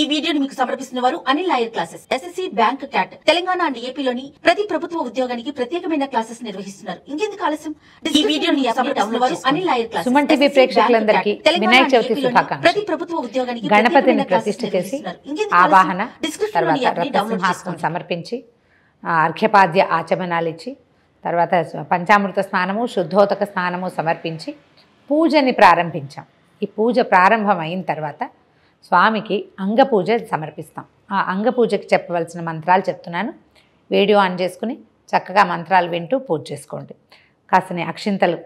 ఈ వీడియోని మీకు సమర్పిస్తున్న వారు Anil lawyer classes SSC bank CAT Telangana and ఏపీలోని ప్రతి ప్రభుత్వ ఉద్యోగానికి ప్రత్యేకమైన క్లాసెస్ నిర్వహిస్తున్నారు ఇంకెందుకు ఆలస్యం ఈ వీడియోని అనిల్ లాయర్ క్లాసెస్ ప్రేక్షకులందరికీ వినాయక ప్రతి ప్రభుత్వ ఉద్యోగానికి గణపతిని ప్రతిష్ఠ చేసి ఆవాహన తర్వాత సమర్పించి అర్ఘ్యపాద్య ఆచమనాలు ఇచ్చి తర్వాత పంచామృత స్నానము శుద్ధోతక స్నానము సమర్పించి పూజని ప్రారంభించాం ఈ పూజ ప్రారంభమైన తర్వాత స్వామికి అంగపూజ సమర్పిస్తాం ఆ అంగపూజకి చెప్పవలసిన మంత్రాలు చెప్తున్నాను వీడియో ఆన్ చేసుకుని చక్కగా మంత్రాలు వింటూ పూజ చేసుకోండి కాసిన అక్షింతలు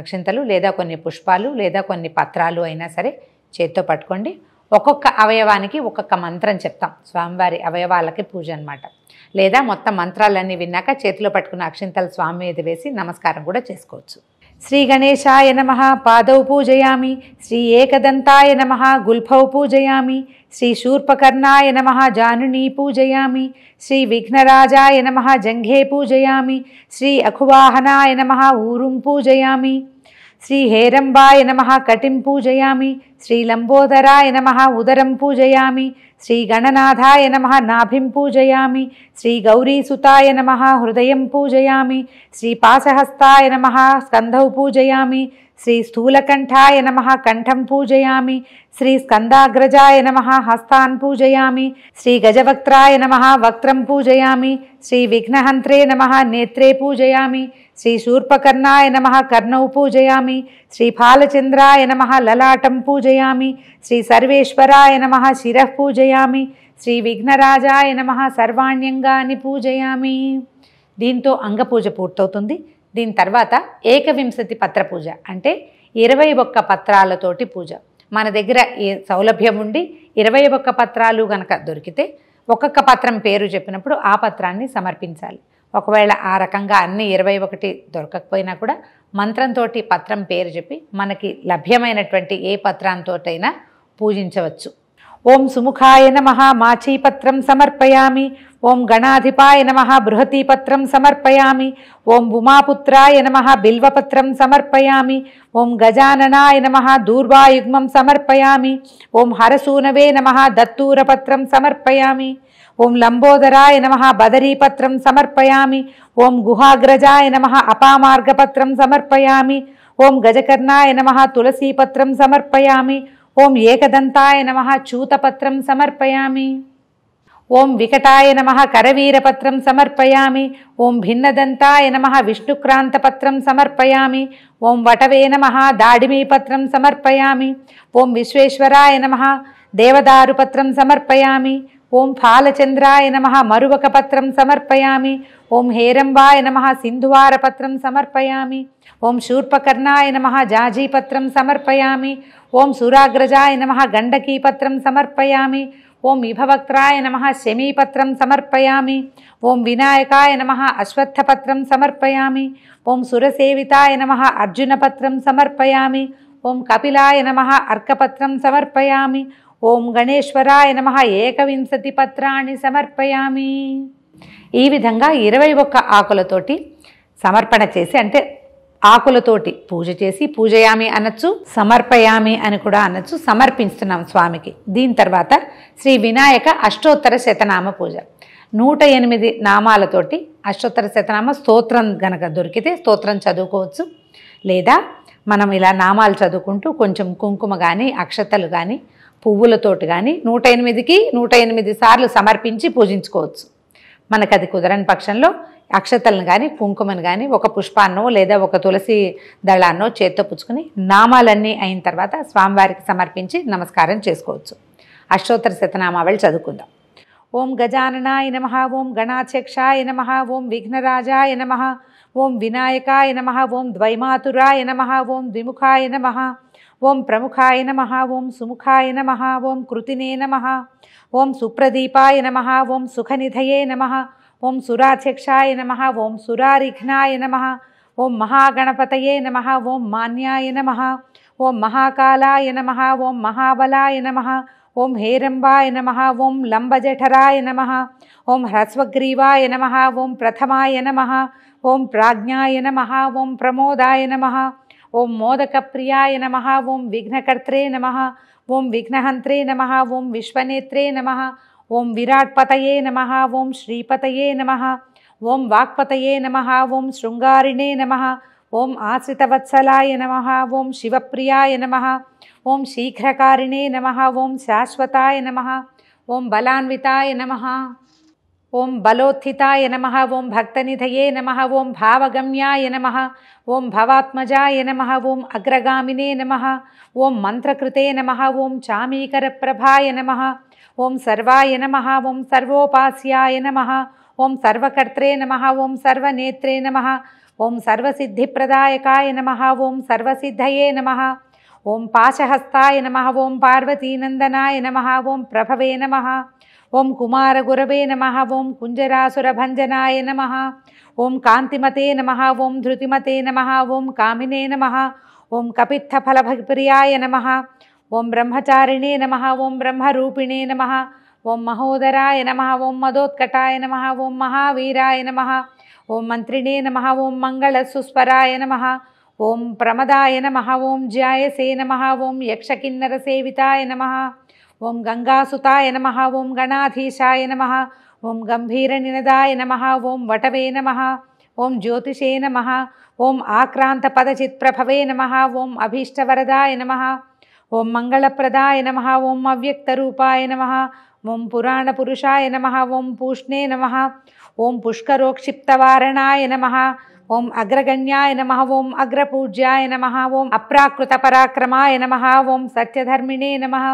అక్షింతలు లేదా కొన్ని పుష్పాలు లేదా కొన్ని పత్రాలు అయినా సరే చేత్తో పట్టుకోండి ఒక్కొక్క అవయవానికి ఒక్కొక్క మంత్రం చెప్తాం స్వామివారి అవయవాలకి పూజ అనమాట లేదా మొత్తం మంత్రాలన్నీ విన్నాక చేతిలో పట్టుకున్న అక్షింతలు స్వామి మీద వేసి నమస్కారం కూడా చేసుకోవచ్చు श्रीगणेशाय नमः पादौ पूजयामि श्री एकदन्ताय नमः गुल्फौ पूजयामि श्रीशूर्पकर्णाय नमः जाह्नुनी पूजयामि श्रीविघ्नराजाय नमः जङ्घे पूजयामि श्री अखुवाहनाय नमः ऊरूं पूजयामि श्रीहेरम्बाय नमः कटिं पूजयामि श्रीलम्बोदराय नमः उदरं पूजयामि श्रीगणनाथाय नमः नाभिं पूजयामि श्रीगौरीसुताय नमः हृदयं पूजयामि श्रीपासहस्ताय नमः स्कन्धौ पूजयामि श्रीस्थूलकण्ठाय नमः कण्ठं पूजयामि श्रीस्कन्दाग्रजाय नमः हस्तान् पूजयामि श्रीगजवक्त्राय नमः वक्त्रं पूजयामि श्रीविघ्नहन्त्रे नमः नेत्रे पूजयामि శ్రీ శూర్పకర్ణాయ నమ కర్ణౌ పూజయామి శ్రీ బాలచంద్రాయ నమ లలాటం పూజయామి శ్రీ సర్వేశ్వరాయ నమ శిర పూజయామి శ్రీ విఘ్నరాజాయ నమ సర్వాణ్యంగాన్ని పూజయామి దీంతో అంగపూజ పూర్తవుతుంది దీని తర్వాత ఏకవింశతి పత్ర పూజ అంటే ఇరవై ఒక్క పత్రాలతోటి పూజ మన దగ్గర ఏ సౌలభ్యం ఉండి ఇరవై ఒక్క పత్రాలు గనక దొరికితే ఒక్కొక్క పత్రం పేరు చెప్పినప్పుడు ఆ పత్రాన్ని సమర్పించాలి ఒకవేళ ఆ రకంగా అన్ని ఇరవై ఒకటి దొరకకపోయినా కూడా మంత్రంతో పత్రం పేరు చెప్పి మనకి లభ్యమైనటువంటి ఏ పత్రంతోటైనా పూజించవచ్చు ఓం సుముఖాయ నమ మాచీపత్రం సమర్పయామి ఓం గణాధిపాయ నమ బృహతీపత్రం సమర్పయామి ఓం ఉమాపుత్రాయ నమ బిల్వపత్రం సమర్పయామి ఓం గజాననాయ నమ దూర్వాయుగ్మం సమర్పయామి ఓం హరసూనవే నమ దత్తూరపత్రం సమర్పయామి ఓం లంబోదరాయ నమ బదరీపత్రం సమర్పయామి ఓం గుహాగ్రజాయ నమ అపామార్గపత్రం సమర్పయామి ఓం గజకర్ణాయ నమ తులసీపత్రం సమర్పయామి ఓం ఏకదంతాయ నమ చూతపత్రం సమర్పయామి ఓం వికటాయ నమ కరవీరపత్రం సమర్పయామి ఓం భిన్నదంతాయ నమ విష్ణుక్రాంతపత్రం సమర్పయామి ఓం వటవే నమ దాడిమీపత్రం సమర్పయామి ఓం విశ్వేశ్వరాయ నమ దేవదారుపత్రం సమర్పయామి ॐ फालचन्द्राय नमः मरुवकपत्रं समर्पयामि ॐ हेरम्बाय नमः सिन्धुवारपत्रं समर्पयामि ॐ शूर्पकर्णाय नमः जाजीपत्रं समर्पयामि ॐ सुराग्रजाय नमः गण्डकीपत्रं समर्पयामि ॐ विभवक्त्राय नमः शमीपत्रं समर्पयामि ॐ विनायकाय नमः अश्वत्थपत्रं समर्पयामि ॐ सुरसेविताय नमः अर्जुनपत्रं समर्पयामि ॐ कपिलाय नमः अर्कपत्रं समर्पयामि ఓం గణేశ్వరాయ నమ ఏకవింశతి పత్రాన్ని సమర్పయామి ఈ విధంగా ఇరవై ఒక్క ఆకులతోటి సమర్పణ చేసి అంటే ఆకులతోటి పూజ చేసి పూజయామి అనొచ్చు సమర్పయామి అని కూడా అనొచ్చు సమర్పిస్తున్నాం స్వామికి దీని తర్వాత శ్రీ వినాయక అష్టోత్తర శతనామ పూజ నూట ఎనిమిది నామాలతోటి అష్టోత్తర శతనామ స్తోత్రం గనక దొరికితే స్తోత్రం చదువుకోవచ్చు లేదా మనం ఇలా నామాలు చదువుకుంటూ కొంచెం కుంకుమ కానీ అక్షతలు కానీ పువ్వులతోటి కానీ నూట ఎనిమిదికి నూట ఎనిమిది సార్లు సమర్పించి పూజించుకోవచ్చు మనకు అది కుదరని పక్షంలో అక్షతలను కానీ కుంకుమను కానీ ఒక పుష్పాన్నో లేదా ఒక తులసి దళాన్నో చేత్తో పుచ్చుకుని నామాలన్నీ అయిన తర్వాత స్వామివారికి సమర్పించి నమస్కారం చేసుకోవచ్చు అష్టోత్తర శతనామావళి చదువుకుందాం ఓం గజాననాయ నమ ఓం గణాధ్యక్షాయ నమ ఓం విఘ్నరాజాయ నమ ఓం వినాయకాయ నమ ఓం ద్వైమాతురాయ నమ ఓం ద్విముఖాయ నమ ॐ प्रमुखाय नमः ॐ सुमुखाय नमः ॐ कृतिने नमः ॐ सुप्रदीपाय नमः ॐ सुखनिधये नमः ॐ सुराध्यक्षाय नमः ॐ सुरारिघ्नाय नमः ॐ महागणपतये नमः ॐ मान्याय नमः ॐ महाकालाय नमः ॐ महाबलाय नमः ॐ हेरम्बाय नमः ॐ लम्बजठराय नमः ॐ ह्रस्वग्रीवाय नमः ॐ प्रथमाय नमः ॐ प्राज्ञाय नमः ॐ प्रमोदाय नमः ॐ मोदकप्रियाय नमः ओं विघ्नकर्त्रे नमः ओं विघ्नहन्त्रे नमः वों विश्वनेत्रे नमः ओं विराट्पतये नमः ओं श्रीपतये नमः ओं वाक्पतये नमः ओं शृङ्गारिणे नमः ओम् आश्रितवत्सलाय नमः ओं शिवप्रियाय नमः ॐ शीघ्रकारिणे नमः ओं शाश्वताय नमः ॐ बलान्विताय नमः ॐ बलोत्थिताय नमः ॐ भक्तनिधये नमः ॐ भावगम्याय नमः ॐ भवात्मजाय नमः ॐ अग्रगामिने नमः ॐ मन्त्रकृते नमः ॐ चामीकरप्रभाय नमः ॐ सर्वाय नमः ॐ सर्वोपास्याय नमः ॐ सर्वकर्त्रे नमः ॐ सर्वनेत्रे नमः ॐ सर्वसिद्धिप्रदायकाय नमः ॐ सर्वसिद्धये नमः ॐ पाशहस्ताय नमः ॐ पार्वतीनन्दनाय नमः ॐ प्रभवे नमः ॐ कुमारगुरवे नमः ॐ कुञ्जरासुरभञ्जनाय नमः ॐ कान्तिमते नमः ॐ धृतिमते नमः ॐ कामिने नमः ॐ कपित्थफलप्रियाय नमः ॐ ब्रह्मचारिणे नमः ॐ ब्रह्मरूपिणे नमः ॐ महोदराय नमः ॐ मदोत्कटाय नमः ॐ महावीराय नमः ॐ मन्त्रिणे नमः ॐ मङ्गलसुस्वराय नमः ॐ प्रमदाय नमः ॐ ज्यायसे नमः ॐ यक्षकिन्नरसेविताय नमः ॐ गङ्गासुताय नमः ॐ गणाधीशाय नमः ॐ गम्भीरनिनदाय नमः ॐ वटवे नमः ॐ ज्योतिषे नमः ॐ आक्रान्तपदचित्प्रभवे नमः ॐ अभीष्टवरदाय नमः ॐ मङ्गलप्रदाय नमः ॐ अव्यक्तरूपाय नमः ॐ पुराणपुरुषाय नमः ॐ पूष्णे नमः ॐ पुष्करोक्षिप्तवारणाय नमः ॐ अग्रगण्याय नमः ॐ अग्रपूज्याय नमः ॐ अप्राकृतपराक्रमाय नमः ॐ सत्यधर्मिणे नमः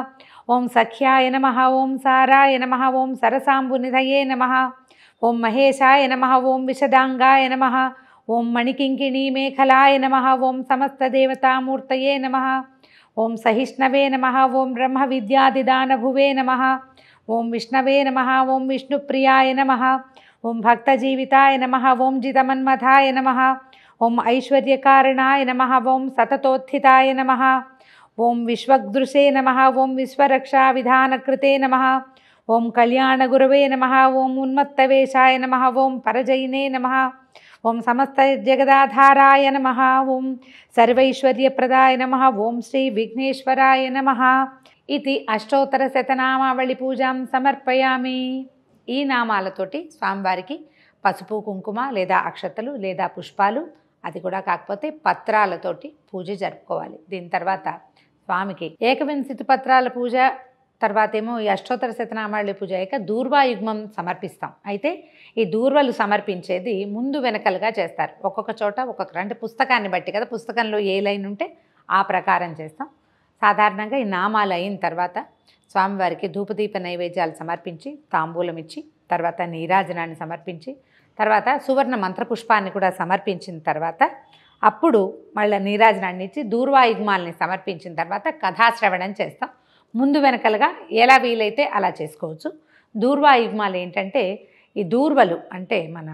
ॐ सख्याय नमः ॐ साराय नमः ॐ सरसाम्बुनिधये नमः ॐ महेशाय नमः ॐ विशदाङ्गाय नमः ॐ मणिकिङ्किणीमेखलाय नमः ॐ समस्तदेवतामूर्तये नमः ॐ सहिष्णवे नमः ॐ ब्रह्मविद्यादिदानभुवे नमः ॐ विष्णवे नमः ॐ विष्णुप्रियाय नमः ॐ भक्तजीविताय नमः ॐ जितमन्मथाय नमः ॐ ऐश्वर्यकारणाय नमः ॐ सततोत्थिताय नमः ఓం విశ్వగ్దృశే నమ ఓం విశ్వరక్షా విధానకృతే నమ ఓం కళ్యాణగురవే నమ ఓం ఉన్మత్తవేశాయ నమ ఓం పరజయినే నమ ఓం సమస్త జగదాధారాయ నమ ఓం సర్వైశ్వర్యప్రదాయ నమ ఓం శ్రీ విఘ్నేశ్వరాయ నమ ఇది అష్టోత్తరశతనామావళి పూజాం సమర్పయామి ఈ నామాలతోటి స్వామివారికి పసుపు కుంకుమ లేదా అక్షతలు లేదా పుష్పాలు అది కూడా కాకపోతే పత్రాలతోటి పూజ జరుపుకోవాలి దీని తర్వాత స్వామికి ఏకవింశతి పత్రాల పూజ తర్వాత ఏమో ఈ అష్టోత్తర శతనామాళి పూజ అయ్యాక దూర్వాయుగ్మం సమర్పిస్తాం అయితే ఈ దూర్వలు సమర్పించేది ముందు వెనకలుగా చేస్తారు ఒక్కొక్క చోట ఒక్కొక్క అంటే పుస్తకాన్ని బట్టి కదా పుస్తకంలో ఏ లైన్ ఉంటే ఆ ప్రకారం చేస్తాం సాధారణంగా ఈ నామాలు అయిన తర్వాత స్వామివారికి ధూపదీప నైవేద్యాలు సమర్పించి తాంబూలం ఇచ్చి తర్వాత నీరాజనాన్ని సమర్పించి తర్వాత సువర్ణ మంత్రపుష్పాన్ని కూడా సమర్పించిన తర్వాత అప్పుడు మళ్ళీ నీరాజనాన్నిచ్చి దూర్వాయుగ్మాల్ని సమర్పించిన తర్వాత కథాశ్రవణం చేస్తాం ముందు వెనకలుగా ఎలా వీలైతే అలా చేసుకోవచ్చు దూర్వాయుగ్మాలు ఏంటంటే ఈ దూర్వలు అంటే మన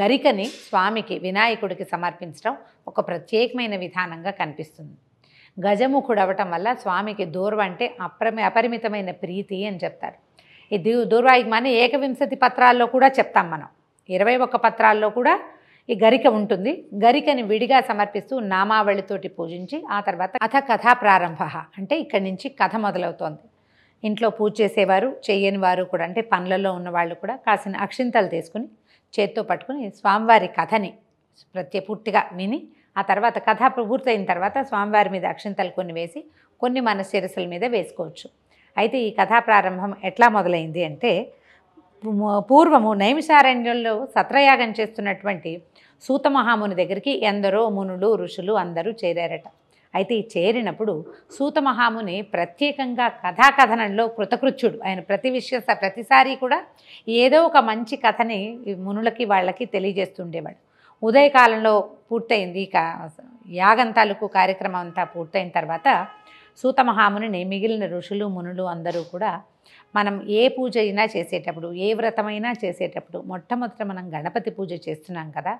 గరికని స్వామికి వినాయకుడికి సమర్పించడం ఒక ప్రత్యేకమైన విధానంగా కనిపిస్తుంది గజముఖుడు అవ్వటం వల్ల స్వామికి దూర్వ అంటే అప్రమి అపరిమితమైన ప్రీతి అని చెప్తారు ఈ దూ దూర్వాయుగ్మాన్ని ఏకవింశతి పత్రాల్లో కూడా చెప్తాం మనం ఇరవై ఒక్క పత్రాల్లో కూడా ఈ గరిక ఉంటుంది గరికని విడిగా సమర్పిస్తూ నామావళితోటి పూజించి ఆ తర్వాత అథ కథా ప్రారంభ అంటే ఇక్కడి నుంచి కథ మొదలవుతోంది ఇంట్లో పూజ చేసేవారు చేయని వారు కూడా అంటే పనులలో ఉన్నవాళ్ళు కూడా కాసిన అక్షింతలు తీసుకుని చేత్తో పట్టుకుని స్వామివారి కథని ప్రత్యపూర్తిగా పూర్తిగా విని ఆ తర్వాత కథ పూర్తయిన తర్వాత స్వామివారి మీద అక్షింతలు కొన్ని వేసి కొన్ని మన మీద వేసుకోవచ్చు అయితే ఈ కథా ప్రారంభం ఎట్లా మొదలైంది అంటే పూర్వము నైమిషారణ్యంలో సత్రయాగం చేస్తున్నటువంటి సూత మహాముని దగ్గరికి ఎందరో మునులు ఋషులు అందరూ చేరారట అయితే ఈ చేరినప్పుడు సూత మహాముని ప్రత్యేకంగా కథాకథనంలో కృతకృత్యుడు ఆయన ప్రతి విషయ ప్రతిసారి కూడా ఏదో ఒక మంచి కథని మునులకి వాళ్ళకి తెలియజేస్తుండేవాడు ఉదయకాలంలో పూర్తయింది ఇక యాగం తాలూకు కార్యక్రమం అంతా పూర్తయిన తర్వాత సూత మహామునిని మిగిలిన ఋషులు మునులు అందరూ కూడా మనం ఏ పూజ అయినా చేసేటప్పుడు ఏ వ్రతమైనా చేసేటప్పుడు మొట్టమొదట మనం గణపతి పూజ చేస్తున్నాం కదా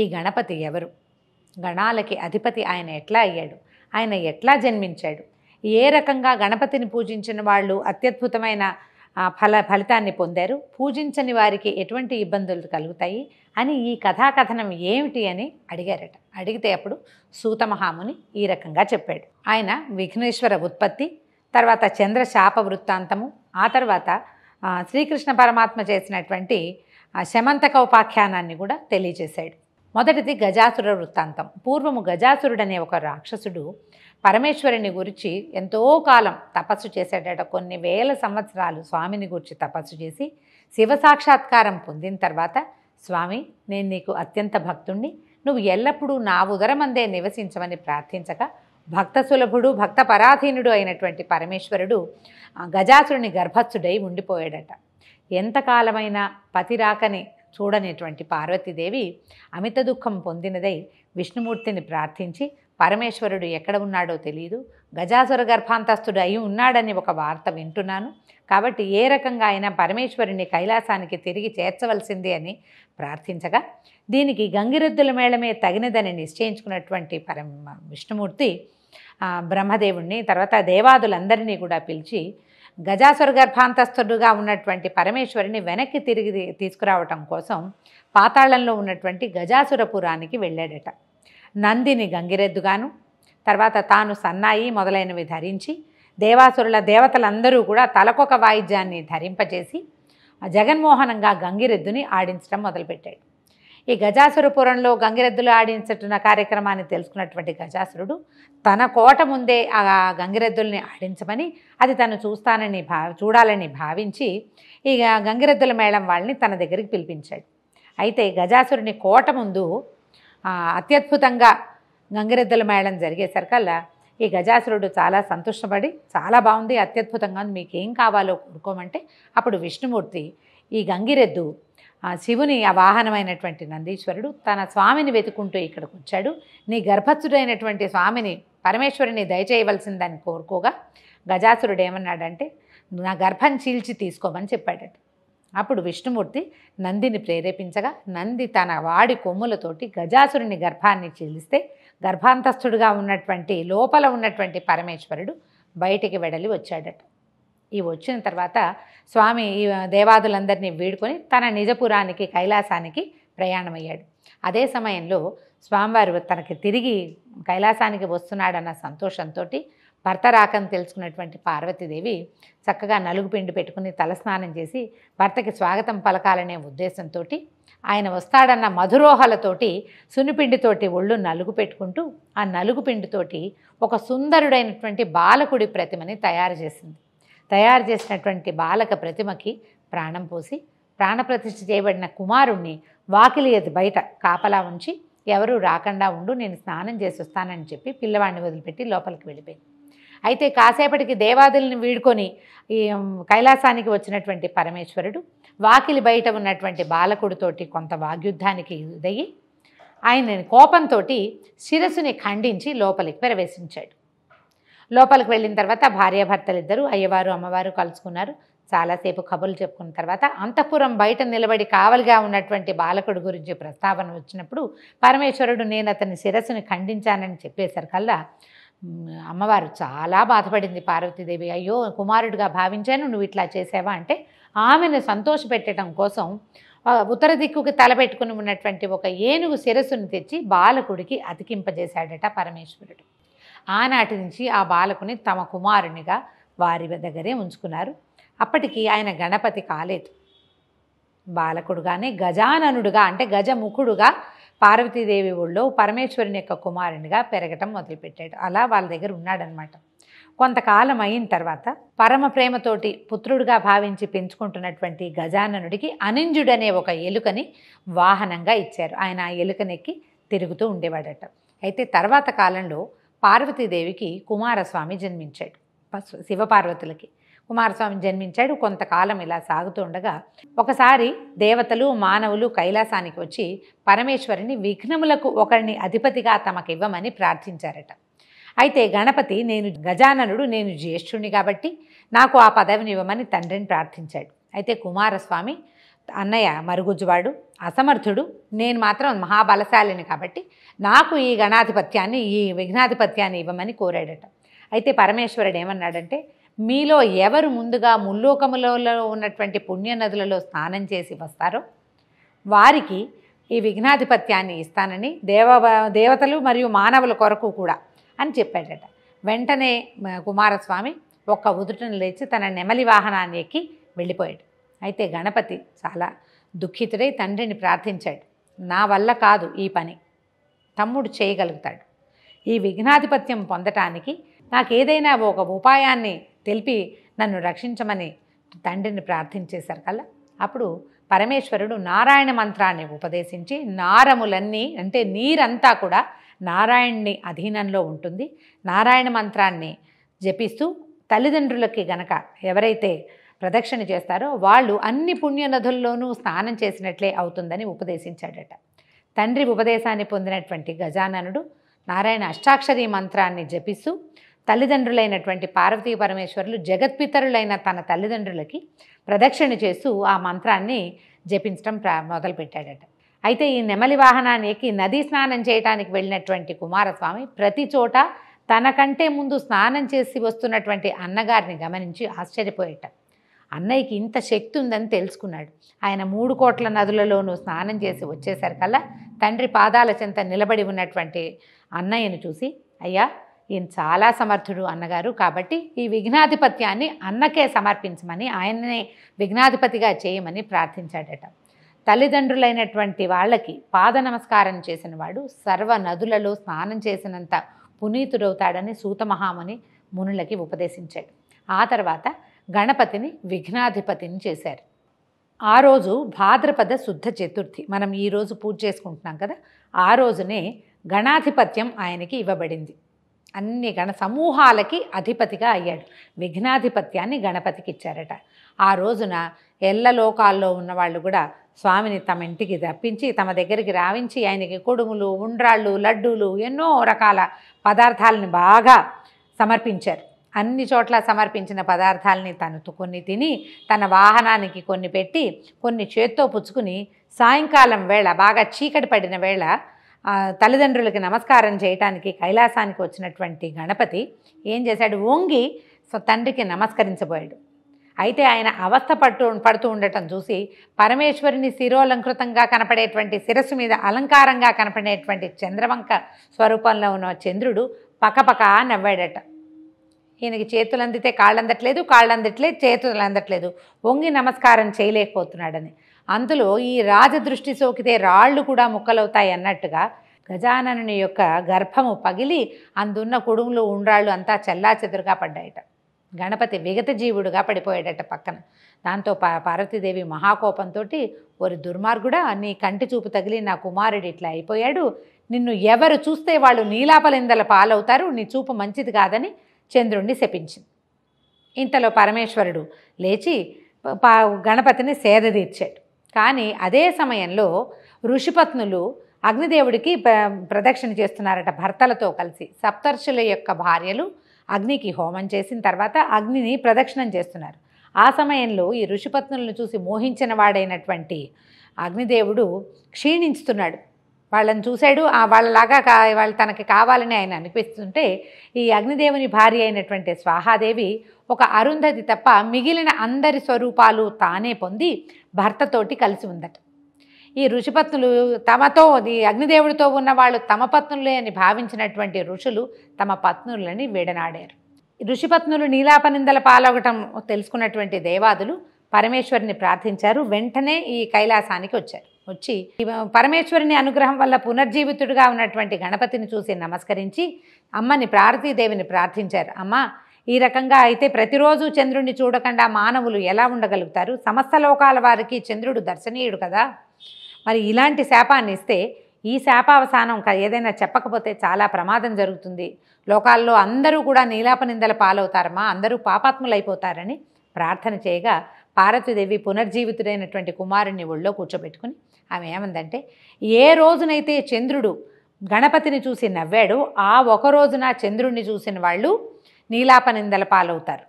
ఈ గణపతి ఎవరు గణాలకి అధిపతి ఆయన ఎట్లా అయ్యాడు ఆయన ఎట్లా జన్మించాడు ఏ రకంగా గణపతిని పూజించిన వాళ్ళు అత్యద్భుతమైన ఫల ఫలితాన్ని పొందారు పూజించని వారికి ఎటువంటి ఇబ్బందులు కలుగుతాయి అని ఈ కథాకథనం ఏమిటి అని అడిగారట అడిగితే అప్పుడు సూతమహాముని ఈ రకంగా చెప్పాడు ఆయన విఘ్నేశ్వర ఉత్పత్తి తర్వాత చంద్ర శాప వృత్తాంతము ఆ తర్వాత శ్రీకృష్ణ పరమాత్మ చేసినటువంటి శమంతక ఉపాఖ్యానాన్ని కూడా తెలియజేశాడు మొదటిది గజాసుర వృత్తాంతం పూర్వము గజాసురుడనే ఒక రాక్షసుడు పరమేశ్వరుని గురించి ఎంతో కాలం తపస్సు చేసేటట కొన్ని వేల సంవత్సరాలు స్వామిని గురించి తపస్సు చేసి శివ సాక్షాత్కారం పొందిన తర్వాత స్వామి నేను నీకు అత్యంత భక్తుణ్ణి నువ్వు ఎల్లప్పుడూ నా ఉదరమందే నివసించమని ప్రార్థించగా భక్త సులభుడు భక్త పరాధీనుడు అయినటువంటి పరమేశ్వరుడు గజాసురుని గర్భస్థుడై ఉండిపోయాడట ఎంతకాలమైన పతిరాకని చూడనేటువంటి పార్వతీదేవి అమిత దుఃఖం పొందినదై విష్ణుమూర్తిని ప్రార్థించి పరమేశ్వరుడు ఎక్కడ ఉన్నాడో తెలియదు గజాసుర గర్భాంతస్తుడు అయి ఉన్నాడని ఒక వార్త వింటున్నాను కాబట్టి ఏ రకంగా అయినా పరమేశ్వరుని కైలాసానికి తిరిగి చేర్చవలసింది అని ప్రార్థించగా దీనికి గంగిరెద్దుల మేళమే తగినదని నిశ్చయించుకున్నటువంటి పరమ విష్ణుమూర్తి బ్రహ్మదేవుణ్ణి తర్వాత దేవాదులందరినీ కూడా పిలిచి గజాసుర గర్భాంతస్తుడుగా ఉన్నటువంటి పరమేశ్వరుని వెనక్కి తిరిగి తీసుకురావటం కోసం పాతాళంలో ఉన్నటువంటి గజాసురపురానికి వెళ్ళాడట నందిని గంగిరెద్దుగాను తర్వాత తాను సన్నాయి మొదలైనవి ధరించి దేవాసురుల దేవతలందరూ కూడా తలకొక వాయిద్యాన్ని ధరింపజేసి జగన్మోహనంగా గంగిరెద్దుని ఆడించడం మొదలుపెట్టాడు ఈ గజాసురపురంలో గంగిరెద్దులు ఆడించుతున్న కార్యక్రమాన్ని తెలుసుకున్నటువంటి గజాసురుడు తన కోట ముందే ఆ గంగిరెద్దుల్ని ఆడించమని అది తను చూస్తానని భా చూడాలని భావించి ఈ గంగిరెద్దుల మేళం వాళ్ళని తన దగ్గరికి పిలిపించాడు అయితే గజాసురుని కోట ముందు అత్యద్భుతంగా గంగిరెద్దుల మేళం జరిగేసరికల్లా ఈ గజాసురుడు చాలా సంతోషపడి చాలా బాగుంది అత్యద్భుతంగా మీకు ఏం కావాలో కోరుకోమంటే అప్పుడు విష్ణుమూర్తి ఈ గంగిరెద్దు శివుని ఆ వాహనమైనటువంటి నందీశ్వరుడు తన స్వామిని వెతుకుంటూ ఇక్కడికి వచ్చాడు నీ గర్భస్థుడైనటువంటి స్వామిని పరమేశ్వరుని దయచేయవలసిందని కోరుకోగా గజాసురుడు ఏమన్నాడంటే నా గర్భం చీల్చి తీసుకోమని చెప్పాడట అప్పుడు విష్ణుమూర్తి నందిని ప్రేరేపించగా నంది తన వాడి కొమ్ములతోటి గజాసురుని గర్భాన్ని చీలిస్తే గర్భాంతస్థుడుగా ఉన్నటువంటి లోపల ఉన్నటువంటి పరమేశ్వరుడు బయటికి వెడలి వచ్చాడట ఇవి వచ్చిన తర్వాత స్వామి ఈ దేవాదులందరినీ వీడుకొని తన నిజపురానికి కైలాసానికి ప్రయాణమయ్యాడు అదే సమయంలో స్వామివారు తనకి తిరిగి కైలాసానికి వస్తున్నాడన్న సంతోషంతో భర్త రాకని తెలుసుకున్నటువంటి పార్వతీదేవి చక్కగా నలుగు పిండి పెట్టుకుని తలస్నానం చేసి భర్తకి స్వాగతం పలకాలనే ఉద్దేశంతో ఆయన వస్తాడన్న మధురోహలతోటి సునిపిండితోటి ఒళ్ళు నలుగు పెట్టుకుంటూ ఆ నలుగు పిండితోటి ఒక సుందరుడైనటువంటి బాలకుడి ప్రతిమని తయారు చేసింది తయారు చేసినటువంటి బాలక ప్రతిమకి ప్రాణం పోసి ప్రాణప్రతిష్ఠ చేయబడిన కుమారుణ్ణి వాకిలి ఎది బయట కాపలా ఉంచి ఎవరూ రాకుండా ఉండు నేను స్నానం చేసి వస్తానని చెప్పి పిల్లవాడిని వదిలిపెట్టి లోపలికి వెళ్ళిపోయింది అయితే కాసేపటికి దేవాదుల్ని వీడుకొని ఈ కైలాసానికి వచ్చినటువంటి పరమేశ్వరుడు వాకిలి బయట ఉన్నటువంటి బాలకుడితోటి కొంత వాగ్యుద్ధానికి ఇదయ్యి ఆయన కోపంతో శిరస్సుని ఖండించి లోపలికి ప్రవేశించాడు లోపలికి వెళ్ళిన తర్వాత భార్యాభర్తలిద్దరూ అయ్యవారు అమ్మవారు కలుసుకున్నారు చాలాసేపు కబుర్లు చెప్పుకున్న తర్వాత అంతఃపురం బయట నిలబడి కావలిగా ఉన్నటువంటి బాలకుడు గురించి ప్రస్తావన వచ్చినప్పుడు పరమేశ్వరుడు నేను అతని శిరస్సుని ఖండించానని చెప్పేసరికల్లా అమ్మవారు చాలా బాధపడింది పార్వతీదేవి అయ్యో కుమారుడిగా భావించాను నువ్వు ఇట్లా చేసావా అంటే ఆమెను సంతోషపెట్టడం కోసం ఉత్తర దిక్కుకి తలపెట్టుకుని ఉన్నటువంటి ఒక ఏనుగు శిరస్సును తెచ్చి బాలకుడికి అతికింపజేశాడట పరమేశ్వరుడు ఆనాటి నుంచి ఆ బాలకుని తమ కుమారునిగా వారి దగ్గరే ఉంచుకున్నారు అప్పటికి ఆయన గణపతి కాలేదు బాలకుడుగానే గజాననుడుగా అంటే గజముఖుడుగా పార్వతీదేవి ఊళ్ళో పరమేశ్వరుని యొక్క కుమారునిగా పెరగటం మొదలుపెట్టాడు అలా వాళ్ళ దగ్గర ఉన్నాడనమాట కొంతకాలం అయిన తర్వాత పరమ ప్రేమతోటి పుత్రుడిగా భావించి పెంచుకుంటున్నటువంటి గజాననుడికి అనింజుడనే ఒక ఎలుకని వాహనంగా ఇచ్చారు ఆయన ఆ ఎలుకనెక్కి తిరుగుతూ ఉండేవాడట అయితే తర్వాత కాలంలో పార్వతీదేవికి కుమారస్వామి జన్మించాడు శివపార్వతులకి కుమారస్వామి జన్మించాడు కొంతకాలం ఇలా సాగుతుండగా ఒకసారి దేవతలు మానవులు కైలాసానికి వచ్చి పరమేశ్వరిని విఘ్నములకు ఒకరిని అధిపతిగా తమకివ్వమని ప్రార్థించారట అయితే గణపతి నేను గజాననుడు నేను జ్యేష్ఠుణ్ణి కాబట్టి నాకు ఆ పదవిని ఇవ్వమని తండ్రిని ప్రార్థించాడు అయితే కుమారస్వామి అన్నయ్య మరుగుజ్జువాడు అసమర్థుడు నేను మాత్రం మహాబలశాలిని కాబట్టి నాకు ఈ గణాధిపత్యాన్ని ఈ విఘ్నాధిపత్యాన్ని ఇవ్వమని కోరాడట అయితే పరమేశ్వరుడు ఏమన్నాడంటే మీలో ఎవరు ముందుగా ముల్లోకములలో ఉన్నటువంటి పుణ్యనదులలో స్నానం చేసి వస్తారో వారికి ఈ విఘ్నాధిపత్యాన్ని ఇస్తానని దేవ దేవతలు మరియు మానవుల కొరకు కూడా అని చెప్పాడట వెంటనే కుమారస్వామి ఒక్క ఉదుటను లేచి తన నెమలి వాహనాన్ని ఎక్కి వెళ్ళిపోయాడు అయితే గణపతి చాలా దుఃఖితుడై తండ్రిని ప్రార్థించాడు నా వల్ల కాదు ఈ పని తమ్ముడు చేయగలుగుతాడు ఈ విఘ్నాధిపత్యం పొందటానికి నాకేదైనా ఒక ఉపాయాన్ని తెలిపి నన్ను రక్షించమని తండ్రిని ప్రార్థించేశారు కదా అప్పుడు పరమేశ్వరుడు నారాయణ మంత్రాన్ని ఉపదేశించి నారములన్నీ అంటే నీరంతా కూడా నారాయణ్ణి అధీనంలో ఉంటుంది నారాయణ మంత్రాన్ని జపిస్తూ తల్లిదండ్రులకి గనక ఎవరైతే ప్రదక్షిణ చేస్తారో వాళ్ళు అన్ని పుణ్యనదుల్లోనూ స్నానం చేసినట్లే అవుతుందని ఉపదేశించాడట తండ్రి ఉపదేశాన్ని పొందినటువంటి గజాననుడు నారాయణ అష్టాక్షరీ మంత్రాన్ని జపిస్తూ తల్లిదండ్రులైనటువంటి పార్వతీ పరమేశ్వరులు జగత్పితరులైన తన తల్లిదండ్రులకి ప్రదక్షిణ చేస్తూ ఆ మంత్రాన్ని జపించడం ప్రా మొదలుపెట్టాడట అయితే ఈ నెమలి వాహనానికి నదీ స్నానం చేయడానికి వెళ్ళినటువంటి కుమారస్వామి ప్రతి చోట తనకంటే ముందు స్నానం చేసి వస్తున్నటువంటి అన్నగారిని గమనించి ఆశ్చర్యపోయేట అన్నయ్యకి ఇంత శక్తి ఉందని తెలుసుకున్నాడు ఆయన మూడు కోట్ల నదులలోనూ స్నానం చేసి వచ్చేసరికల్లా తండ్రి పాదాల చెంత నిలబడి ఉన్నటువంటి అన్నయ్యను చూసి అయ్యా ఈయన చాలా సమర్థుడు అన్నగారు కాబట్టి ఈ విఘ్నాధిపత్యాన్ని అన్నకే సమర్పించమని ఆయన్నే విఘ్నాధిపతిగా చేయమని ప్రార్థించాడట తల్లిదండ్రులైనటువంటి వాళ్ళకి పాద నమస్కారం చేసిన వాడు సర్వ నదులలో స్నానం చేసినంత పునీతుడవుతాడని సూతమహాముని మునులకి ఉపదేశించాడు ఆ తర్వాత గణపతిని విఘ్నాధిపతిని చేశారు ఆ రోజు భాద్రపద శుద్ధ చతుర్థి మనం ఈరోజు పూజ చేసుకుంటున్నాం కదా ఆ రోజునే గణాధిపత్యం ఆయనకి ఇవ్వబడింది అన్ని గణ సమూహాలకి అధిపతిగా అయ్యాడు విఘ్నాధిపత్యాన్ని గణపతికి ఇచ్చారట ఆ రోజున ఎల్ల లోకాల్లో ఉన్నవాళ్ళు కూడా స్వామిని తమ ఇంటికి రప్పించి తమ దగ్గరికి రావించి ఆయనకి కొడుములు ఉండ్రాళ్ళు లడ్డూలు ఎన్నో రకాల పదార్థాలని బాగా సమర్పించారు అన్ని చోట్ల సమర్పించిన పదార్థాలని తను కొన్ని తిని తన వాహనానికి కొన్ని పెట్టి కొన్ని చేత్తో పుచ్చుకుని సాయంకాలం వేళ బాగా చీకటి పడిన వేళ తల్లిదండ్రులకి నమస్కారం చేయటానికి కైలాసానికి వచ్చినటువంటి గణపతి ఏం చేశాడు ఓంగి సో తండ్రికి నమస్కరించబోయాడు అయితే ఆయన అవస్థ పట్టు పడుతూ ఉండటం చూసి పరమేశ్వరిని శిరోలంకృతంగా కనపడేటువంటి శిరస్సు మీద అలంకారంగా కనపడేటువంటి చంద్రవంక స్వరూపంలో ఉన్న చంద్రుడు పకపక నవ్వాడట ఈయనకి చేతులు అందితే కాళ్ళు అందట్లేదు కాళ్ళు అందట్లేదు చేతులు అందట్లేదు వంగి నమస్కారం చేయలేకపోతున్నాడని అందులో ఈ రాజదృష్టి సోకితే రాళ్ళు కూడా ముక్కలవుతాయి అన్నట్టుగా గజాననుని యొక్క గర్భము పగిలి అందున్న కొడుములు ఉండ్రాళ్ళు అంతా చెల్లాచెదురుగా పడ్డాయట గణపతి విగత జీవుడుగా పడిపోయాడట పక్కన దాంతో పా పార్వతీదేవి మహాకోపంతో ఒరి దుర్మార్గుడా నీ కంటి చూపు తగిలి నా కుమారుడు ఇట్లా అయిపోయాడు నిన్ను ఎవరు చూస్తే వాళ్ళు నీలాపలిందల పాలవుతారు నీ చూపు మంచిది కాదని చంద్రుణ్ణి శపించింది ఇంతలో పరమేశ్వరుడు లేచి గణపతిని సేద తీర్చాడు కానీ అదే సమయంలో ఋషిపత్నులు అగ్నిదేవుడికి ప్రదక్షిణ చేస్తున్నారట భర్తలతో కలిసి సప్తర్షుల యొక్క భార్యలు అగ్నికి హోమం చేసిన తర్వాత అగ్నిని ప్రదక్షిణం చేస్తున్నారు ఆ సమయంలో ఈ ఋషిపత్నులను చూసి మోహించిన వాడైనటువంటి అగ్నిదేవుడు క్షీణించుతున్నాడు వాళ్ళని చూశాడు ఆ వాళ్ళలాగా కా వాళ్ళు తనకి కావాలని ఆయన అనిపిస్తుంటే ఈ అగ్నిదేవుని భార్య అయినటువంటి స్వాహాదేవి ఒక అరుంధతి తప్ప మిగిలిన అందరి స్వరూపాలు తానే పొంది భర్తతోటి కలిసి ఉందట ఈ ఋషిపత్నులు తమతో అగ్నిదేవుడితో ఉన్న వాళ్ళు తమ పత్నులే అని భావించినటువంటి ఋషులు తమ పత్నులని విడనాడారు ఋషిపత్నులు నీలాపనిందల పాలవటం తెలుసుకున్నటువంటి దేవాదులు పరమేశ్వరిని ప్రార్థించారు వెంటనే ఈ కైలాసానికి వచ్చారు వచ్చి పరమేశ్వరుని అనుగ్రహం వల్ల పునర్జీవితుడిగా ఉన్నటువంటి గణపతిని చూసి నమస్కరించి అమ్మని పార్వతీదేవిని ప్రార్థించారు అమ్మ ఈ రకంగా అయితే ప్రతిరోజు చంద్రుడిని చూడకుండా మానవులు ఎలా ఉండగలుగుతారు సమస్త లోకాల వారికి చంద్రుడు దర్శనీయుడు కదా మరి ఇలాంటి శాపాన్ని ఇస్తే ఈ శాపావసానం ఏదైనా చెప్పకపోతే చాలా ప్రమాదం జరుగుతుంది లోకాల్లో అందరూ కూడా నీలాపనిందల పాలవుతారమా అందరూ పాపాత్ములైపోతారని ప్రార్థన చేయగా పార్వతీదేవి పునర్జీవితుడైనటువంటి కుమారుణ్ణి ఒళ్ళో కూర్చోబెట్టుకుని ఆమె ఏమందంటే ఏ రోజునైతే చంద్రుడు గణపతిని చూసి నవ్వాడు ఆ ఒక రోజున చంద్రుణ్ణి చూసిన వాళ్ళు నీలాపనిందల పాలవుతారు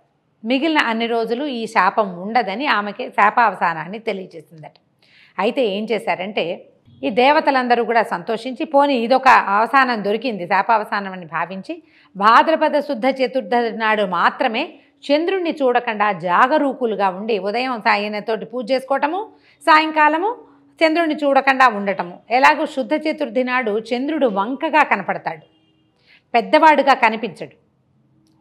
మిగిలిన అన్ని రోజులు ఈ శాపం ఉండదని ఆమెకి శాపావసానాన్ని తెలియజేసిందట అయితే ఏం చేశారంటే ఈ దేవతలందరూ కూడా సంతోషించి పోని ఇదొక అవసానం దొరికింది శాపావసానం అని భావించి భాద్రపద శుద్ధ చతుర్థ నాడు మాత్రమే చంద్రుణ్ణి చూడకుండా జాగరూకులుగా ఉండి ఉదయం సాయనతోటి పూజ చేసుకోవటము సాయంకాలము చంద్రుణ్ణి చూడకుండా ఉండటము ఎలాగో శుద్ధ చతుర్థి నాడు చంద్రుడు వంకగా కనపడతాడు పెద్దవాడుగా కనిపించడు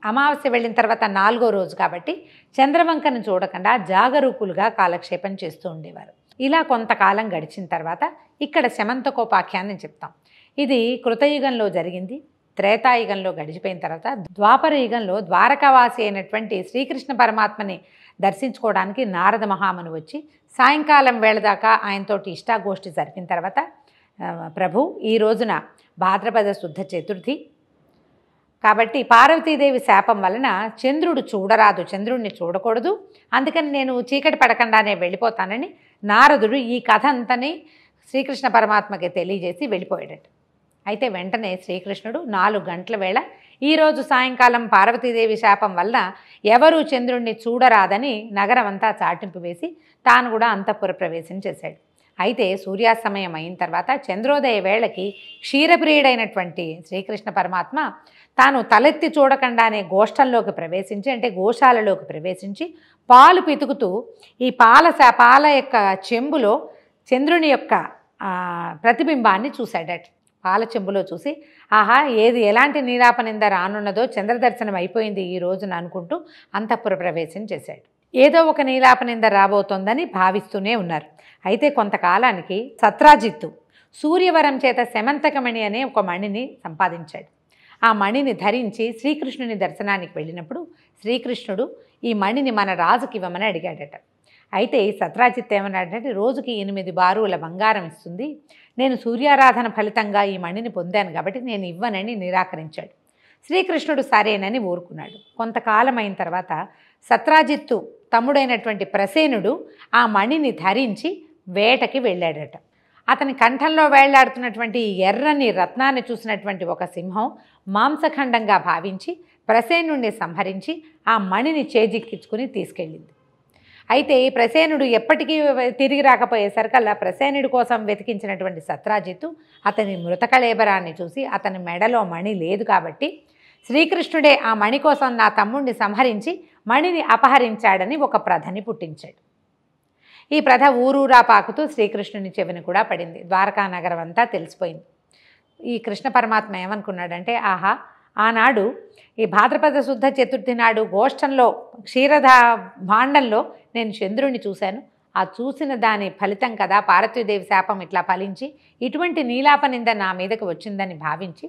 అమావాస్య వెళ్ళిన తర్వాత నాలుగో రోజు కాబట్టి చంద్రవంకను చూడకుండా జాగరూకులుగా కాలక్షేపం చేస్తూ ఉండేవారు ఇలా కొంతకాలం గడిచిన తర్వాత ఇక్కడ శమంతకోపాఖ్యాన్ని చెప్తాం ఇది కృతయుగంలో జరిగింది త్రేతాయుగంలో గడిచిపోయిన తర్వాత ద్వాపరయుగంలో ద్వారకావాసి అయినటువంటి శ్రీకృష్ణ పరమాత్మని దర్శించుకోవడానికి నారద మహాముని వచ్చి సాయంకాలం వేళదాకా ఆయనతోటి ఇష్టాగోష్ఠి జరిపిన తర్వాత ప్రభు ఈ రోజున భాద్రపద శుద్ధ చతుర్థి కాబట్టి పార్వతీదేవి శాపం వలన చంద్రుడు చూడరాదు చంద్రుడిని చూడకూడదు అందుకని నేను చీకటి పడకుండానే వెళ్ళిపోతానని నారదుడు ఈ కథ అంతని శ్రీకృష్ణ పరమాత్మకి తెలియజేసి వెళ్ళిపోయాడట అయితే వెంటనే శ్రీకృష్ణుడు నాలుగు గంటల వేళ ఈరోజు సాయంకాలం పార్వతీదేవి శాపం వలన ఎవరూ చంద్రుణ్ణి చూడరాదని నగరమంతా చాటింపు వేసి తాను కూడా అంతఃపుర ప్రవేశం చేశాడు అయితే సూర్యాస్తమయం అయిన తర్వాత చంద్రోదయ వేళకి క్షీరప్రియుడైనటువంటి శ్రీకృష్ణ పరమాత్మ తాను తలెత్తి చూడకుండానే గోష్టంలోకి ప్రవేశించి అంటే గోశాలలోకి ప్రవేశించి పాలు పితుకుతూ ఈ పాల పాల యొక్క చెంబులో చంద్రుని యొక్క ప్రతిబింబాన్ని చూశాడట పాల చెంబులో చూసి ఆహా ఏది ఎలాంటి నీరాపనింద రానున్నదో చంద్రదర్శనం అయిపోయింది ఈ రోజున అనుకుంటూ అంతఃపుర ప్రవేశం చేశాడు ఏదో ఒక నింద రాబోతోందని భావిస్తూనే ఉన్నారు అయితే కొంతకాలానికి సత్రాజిత్తు సూర్యవరం చేత శమంతకమణి అనే ఒక మణిని సంపాదించాడు ఆ మణిని ధరించి శ్రీకృష్ణుని దర్శనానికి వెళ్ళినప్పుడు శ్రీకృష్ణుడు ఈ మణిని మన రాజుకి ఇవ్వమని అడిగాడట అయితే సత్రాజిత్ ఏమన్నాడంటే రోజుకి ఎనిమిది బారుల బంగారం ఇస్తుంది నేను సూర్యారాధన ఫలితంగా ఈ మణిని పొందాను కాబట్టి నేను ఇవ్వనని నిరాకరించాడు శ్రీకృష్ణుడు సరేనని ఊరుకున్నాడు కొంతకాలం అయిన తర్వాత సత్రాజిత్తు తమ్ముడైనటువంటి ప్రసేనుడు ఆ మణిని ధరించి వేటకి వెళ్ళాడట అతని కంఠంలో వేళ్లాడుతున్నటువంటి ఎర్రని రత్నాన్ని చూసినటువంటి ఒక సింహం మాంసఖండంగా భావించి ప్రసేనుణ్ణి సంహరించి ఆ మణిని చేజిక్కించుకుని తీసుకెళ్ళింది అయితే ఈ ప్రసేనుడు ఎప్పటికీ తిరిగి అలా ప్రసేనుడి కోసం వెతికించినటువంటి సత్రాజిత్తు అతని మృతకళేబరాన్ని చూసి అతని మెడలో మణి లేదు కాబట్టి శ్రీకృష్ణుడే ఆ మణి కోసం నా తమ్ముణ్ణి సంహరించి మణిని అపహరించాడని ఒక ప్రధని పుట్టించాడు ఈ ప్రథ ఊరూరా పాకుతూ శ్రీకృష్ణుని చెవిని కూడా పడింది ద్వారకా నగరం అంతా తెలిసిపోయింది ఈ కృష్ణ పరమాత్మ ఏమనుకున్నాడంటే ఆహా ఆనాడు ఈ భాద్రపద శుద్ధ చతుర్థి నాడు గోష్ఠంలో క్షీరధ భాండంలో నేను చంద్రుణ్ణి చూశాను ఆ చూసిన దాని ఫలితం కదా పార్వతీదేవి శాపం ఇట్లా ఫలించి ఇటువంటి నీలాపనింద నా మీదకు వచ్చిందని భావించి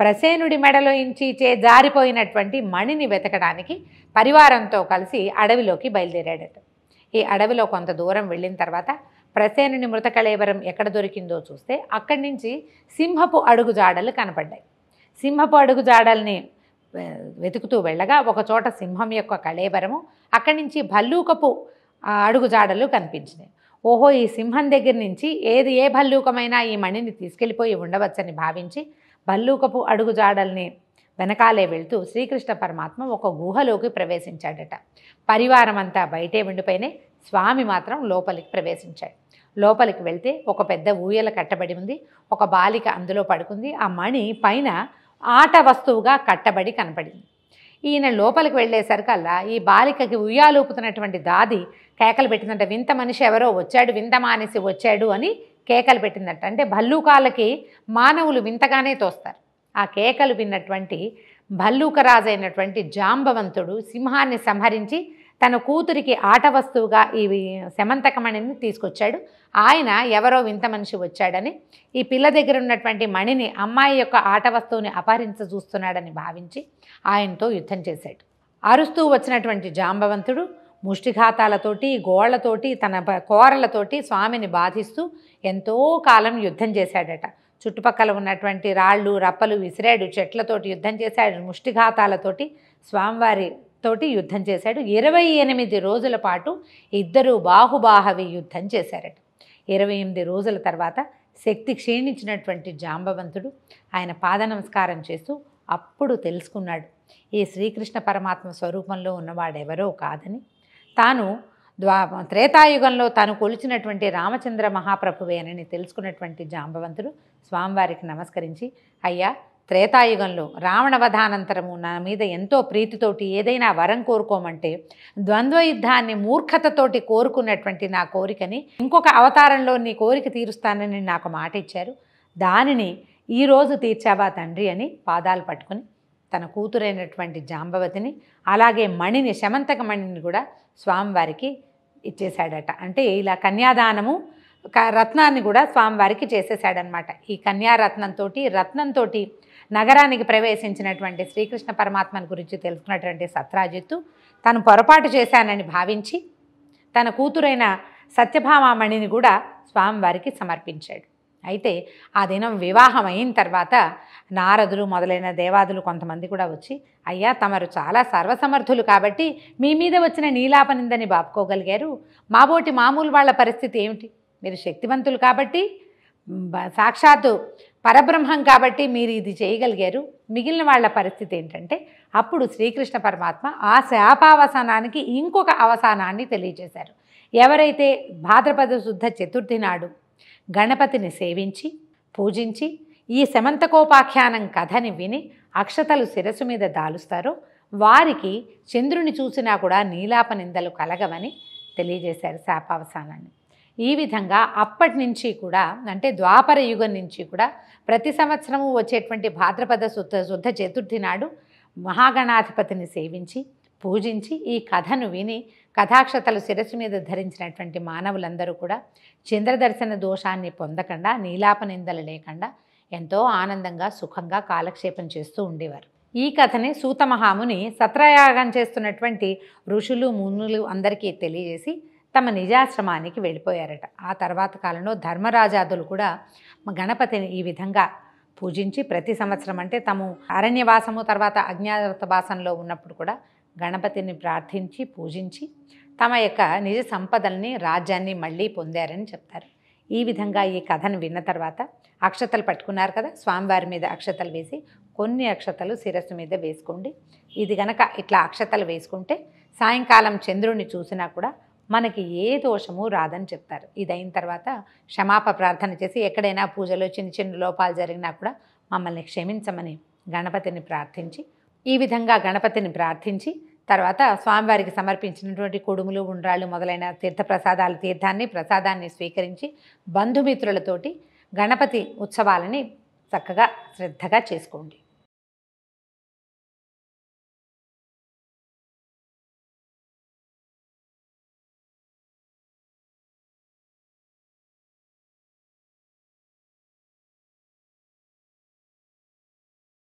ప్రసేనుడి మెడలో ఇంచీచే జారిపోయినటువంటి మణిని వెతకడానికి పరివారంతో కలిసి అడవిలోకి బయలుదేరాడట ఈ అడవిలో కొంత దూరం వెళ్ళిన తర్వాత ప్రసేనుని మృత కళేవరం ఎక్కడ దొరికిందో చూస్తే అక్కడి నుంచి సింహపు అడుగు జాడలు కనపడ్డాయి సింహపు అడుగు జాడల్ని వెతుకుతూ వెళ్ళగా ఒకచోట సింహం యొక్క కళేవరము అక్కడి నుంచి భల్లూకపు అడుగు జాడలు కనిపించినాయి ఓహో ఈ సింహం దగ్గర నుంచి ఏది ఏ భల్లూకమైనా ఈ మణిని తీసుకెళ్ళిపోయి ఉండవచ్చని భావించి భల్లూకపు అడుగుజాడల్ని వెనకాలే వెళ్తూ శ్రీకృష్ణ పరమాత్మ ఒక గుహలోకి ప్రవేశించాడట పరివారం అంతా బయటే ఉండిపోయినే స్వామి మాత్రం లోపలికి ప్రవేశించాడు లోపలికి వెళ్తే ఒక పెద్ద ఊయల కట్టబడి ఉంది ఒక బాలిక అందులో పడుకుంది ఆ మణి పైన ఆట వస్తువుగా కట్టబడి కనపడింది ఈయన లోపలికి వెళ్లేసరికల్లా ఈ బాలికకి ఉయ్యాలూపుతున్నటువంటి దాది కేకలు పెట్టిందంట వింత మనిషి ఎవరో వచ్చాడు వింత మానేసి వచ్చాడు అని కేకలు పెట్టిందట అంటే భల్లూకాలకి మానవులు వింతగానే తోస్తారు ఆ కేకలు విన్నటువంటి భల్లూకరాజైనటువంటి జాంబవంతుడు సింహాన్ని సంహరించి తన కూతురికి ఆట వస్తువుగా ఈ శమంతకమణిని తీసుకొచ్చాడు ఆయన ఎవరో వింత మనిషి వచ్చాడని ఈ పిల్ల దగ్గర ఉన్నటువంటి మణిని అమ్మాయి యొక్క ఆట వస్తువుని అపహరించ చూస్తున్నాడని భావించి ఆయనతో యుద్ధం చేశాడు అరుస్తూ వచ్చినటువంటి జాంబవంతుడు ముష్టిఘాతాలతోటి గోళ్లతోటి తన కోరలతోటి స్వామిని బాధిస్తూ ఎంతో కాలం యుద్ధం చేశాడట చుట్టుపక్కల ఉన్నటువంటి రాళ్ళు రప్పలు విసిరాడు చెట్లతోటి యుద్ధం చేశాడు ముష్టిఘాతాలతోటి స్వామివారి తోటి యుద్ధం చేశాడు ఇరవై ఎనిమిది రోజుల పాటు ఇద్దరు బాహుబాహవి యుద్ధం చేశారట ఇరవై ఎనిమిది రోజుల తర్వాత శక్తి క్షీణించినటువంటి జాంబవంతుడు ఆయన పాద నమస్కారం చేస్తూ అప్పుడు తెలుసుకున్నాడు ఈ శ్రీకృష్ణ పరమాత్మ స్వరూపంలో ఉన్నవాడెవరో కాదని తాను ద్వా త్రేతాయుగంలో తాను కొలిచినటువంటి రామచంద్ర మహాప్రభువేనని తెలుసుకున్నటువంటి జాంబవంతుడు స్వామివారికి నమస్కరించి అయ్యా త్రేతాయుగంలో రావణవధానంతరము నా మీద ఎంతో ప్రీతితోటి ఏదైనా వరం కోరుకోమంటే ద్వంద్వయుద్ధాన్ని మూర్ఖతతోటి కోరుకున్నటువంటి నా కోరికని ఇంకొక అవతారంలో నీ కోరిక తీరుస్తానని నాకు మాట ఇచ్చారు దానిని ఈరోజు తీర్చావా తండ్రి అని పాదాలు పట్టుకుని తన కూతురైనటువంటి జాంబవతిని అలాగే మణిని శమంతక మణిని కూడా స్వామివారికి ఇచ్చేశాడట అంటే ఇలా కన్యాదానము రత్నాన్ని కూడా స్వామివారికి చేసేసాడనమాట ఈ కన్యారత్నంతో రత్నంతో నగరానికి ప్రవేశించినటువంటి శ్రీకృష్ణ పరమాత్మని గురించి తెలుసుకున్నటువంటి సత్రాజిత్తు తను పొరపాటు చేశానని భావించి తన కూతురైన సత్యభామామణిని కూడా స్వామివారికి సమర్పించాడు అయితే ఆ దినం వివాహం అయిన తర్వాత నారదులు మొదలైన దేవాదులు కొంతమంది కూడా వచ్చి అయ్యా తమరు చాలా సర్వసమర్థులు కాబట్టి మీ మీద వచ్చిన నీలాపనిందని బాపుకోగలిగారు మాబోటి మామూలు వాళ్ళ పరిస్థితి ఏమిటి మీరు శక్తివంతులు కాబట్టి సాక్షాత్తు పరబ్రహ్మం కాబట్టి మీరు ఇది చేయగలిగారు మిగిలిన వాళ్ళ పరిస్థితి ఏంటంటే అప్పుడు శ్రీకృష్ణ పరమాత్మ ఆ శాపావసానానికి ఇంకొక అవసానాన్ని తెలియజేశారు ఎవరైతే భాద్రపద శుద్ధ చతుర్థి నాడు గణపతిని సేవించి పూజించి ఈ శమంతకోపాఖ్యానం కథని విని అక్షతలు శిరసు మీద దాలుస్తారో వారికి చంద్రుని చూసినా కూడా నీలాప నిందలు కలగవని తెలియజేశారు శాపావసానాన్ని ఈ విధంగా అప్పటి నుంచి కూడా అంటే ద్వాపర యుగం నుంచి కూడా ప్రతి సంవత్సరము వచ్చేటువంటి భాద్రపద శుద్ధ శుద్ధ చతుర్థి నాడు మహాగణాధిపతిని సేవించి పూజించి ఈ కథను విని కథాక్షతలు శిరస్సు మీద ధరించినటువంటి మానవులందరూ కూడా చంద్రదర్శన దోషాన్ని పొందకుండా నీలాపనిందలు లేకుండా ఎంతో ఆనందంగా సుఖంగా కాలక్షేపం చేస్తూ ఉండేవారు ఈ కథని సూతమహాముని సత్రయాగం చేస్తున్నటువంటి ఋషులు మునులు అందరికీ తెలియజేసి తమ నిజాశ్రమానికి వెళ్ళిపోయారట ఆ తర్వాత కాలంలో ధర్మరాజాదులు కూడా గణపతిని ఈ విధంగా పూజించి ప్రతి సంవత్సరం అంటే తము అరణ్యవాసము తర్వాత అజ్ఞాతవాసంలో ఉన్నప్పుడు కూడా గణపతిని ప్రార్థించి పూజించి తమ యొక్క నిజ సంపదల్ని రాజ్యాన్ని మళ్ళీ పొందారని చెప్తారు ఈ విధంగా ఈ కథను విన్న తర్వాత అక్షతలు పట్టుకున్నారు కదా స్వామివారి మీద అక్షతలు వేసి కొన్ని అక్షతలు శిరస్సు మీద వేసుకోండి ఇది గనక ఇట్లా అక్షతలు వేసుకుంటే సాయంకాలం చంద్రుడిని చూసినా కూడా మనకి ఏ దోషము రాదని చెప్తారు ఇది అయిన తర్వాత క్షమాప ప్రార్థన చేసి ఎక్కడైనా పూజలో చిన్న చిన్న లోపాలు జరిగినా కూడా మమ్మల్ని క్షమించమని గణపతిని ప్రార్థించి ఈ విధంగా గణపతిని ప్రార్థించి తర్వాత స్వామివారికి సమర్పించినటువంటి కొడుములు ఉండ్రాళ్ళు మొదలైన తీర్థప్రసాదాలు తీర్థాన్ని ప్రసాదాన్ని స్వీకరించి బంధుమిత్రులతోటి గణపతి ఉత్సవాలని చక్కగా శ్రద్ధగా చేసుకోండి